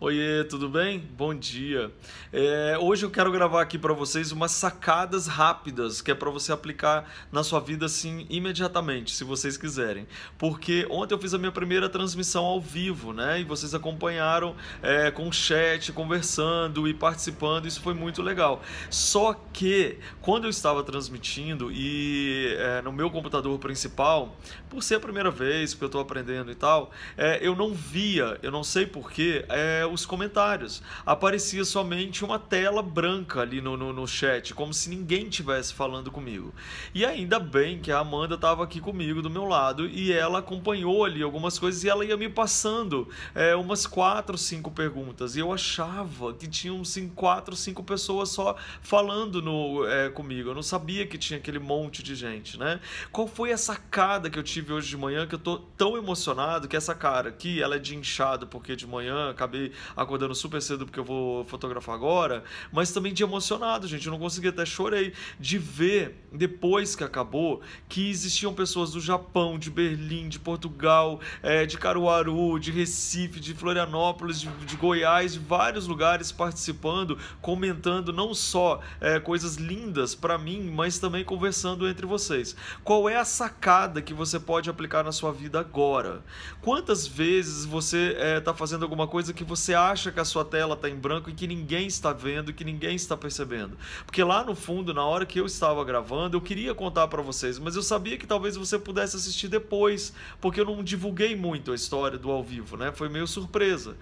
Oiê, tudo bem? Bom dia. É, hoje eu quero gravar aqui para vocês umas sacadas rápidas que é para você aplicar na sua vida assim imediatamente, se vocês quiserem. Porque ontem eu fiz a minha primeira transmissão ao vivo, né? E vocês acompanharam é, com chat, conversando e participando. Isso foi muito legal. Só que quando eu estava transmitindo e é, no meu computador principal, por ser a primeira vez, porque eu estou aprendendo e tal, é, eu não via, eu não sei porquê. É, os comentários. Aparecia somente uma tela branca ali no, no, no chat, como se ninguém tivesse falando comigo. E ainda bem que a Amanda estava aqui comigo, do meu lado, e ela acompanhou ali algumas coisas e ela ia me passando é, umas quatro, cinco perguntas. E eu achava que tinham assim, quatro, cinco pessoas só falando no, é, comigo. Eu não sabia que tinha aquele monte de gente, né? Qual foi a sacada que eu tive hoje de manhã que eu tô tão emocionado que essa cara aqui, ela é de inchado porque de manhã acabei acordando super cedo porque eu vou fotografar agora, mas também de emocionado, gente. Eu não consegui, até chorei de ver, depois que acabou, que existiam pessoas do Japão, de Berlim, de Portugal, é, de Caruaru, de Recife, de Florianópolis, de, de, Goiás, de vários lugares participando, comentando não só é, coisas lindas para mim, mas também conversando entre vocês. Qual é a sacada que você pode aplicar na sua vida agora? Quantas vezes você está é, tá fazendo alguma coisa que você você acha que a sua tela está em branco e que ninguém está vendo, que ninguém está percebendo. Porque lá no fundo, na hora que eu estava gravando, eu queria contar para vocês, mas eu sabia que talvez você pudesse assistir depois, porque eu não divulguei muito a história do ao vivo, né? Foi meio surpresa.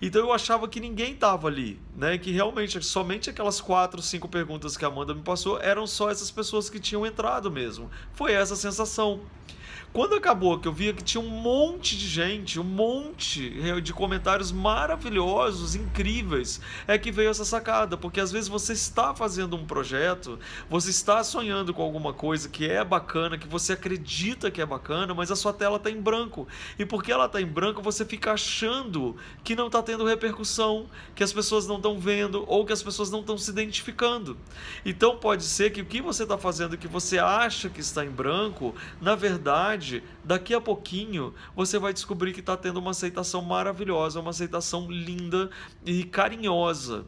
Então eu achava que ninguém estava ali, né? Que realmente somente aquelas quatro, cinco perguntas que a Amanda me passou eram só essas pessoas que tinham entrado mesmo. Foi essa a sensação. Quando acabou, que eu via que tinha um monte de gente, um monte de comentários maravilhosos, incríveis, é que veio essa sacada, porque às vezes você está fazendo um projeto, você está sonhando com alguma coisa que é bacana, que você acredita que é bacana, mas a sua tela está em branco. E porque ela está em branco, você fica achando que não está tendo repercussão, que as pessoas não estão vendo ou que as pessoas não estão se identificando. Então pode ser que o que você está fazendo, que você acha que está em branco, na verdade, verdade, daqui a pouquinho você vai descobrir que está tendo uma aceitação maravilhosa, uma aceitação linda e carinhosa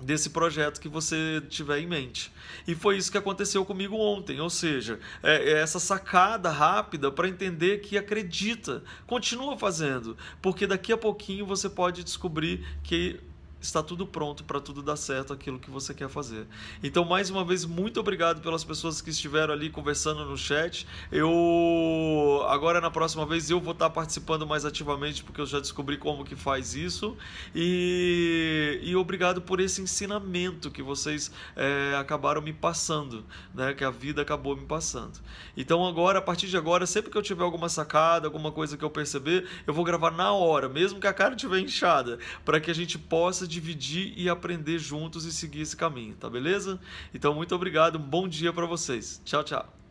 desse projeto que você tiver em mente. E foi isso que aconteceu comigo ontem, ou seja, é, é essa sacada rápida para entender que acredita, continua fazendo, porque daqui a pouquinho você pode descobrir que está tudo pronto para tudo dar certo aquilo que você quer fazer. Então, mais uma vez, muito obrigado pelas pessoas que estiveram ali conversando no chat. Eu agora na próxima vez eu vou estar tá participando mais ativamente porque eu já descobri como que faz isso e, e obrigado por esse ensinamento que vocês é, acabaram me passando, né? Que a vida acabou me passando. Então agora, a partir de agora, sempre que eu tiver alguma sacada, alguma coisa que eu perceber, eu vou gravar na hora, mesmo que a cara estiver inchada, para que a gente possa dividir e aprender juntos e seguir esse caminho, tá beleza? Então, muito obrigado, um bom dia para vocês. Tchau, tchau.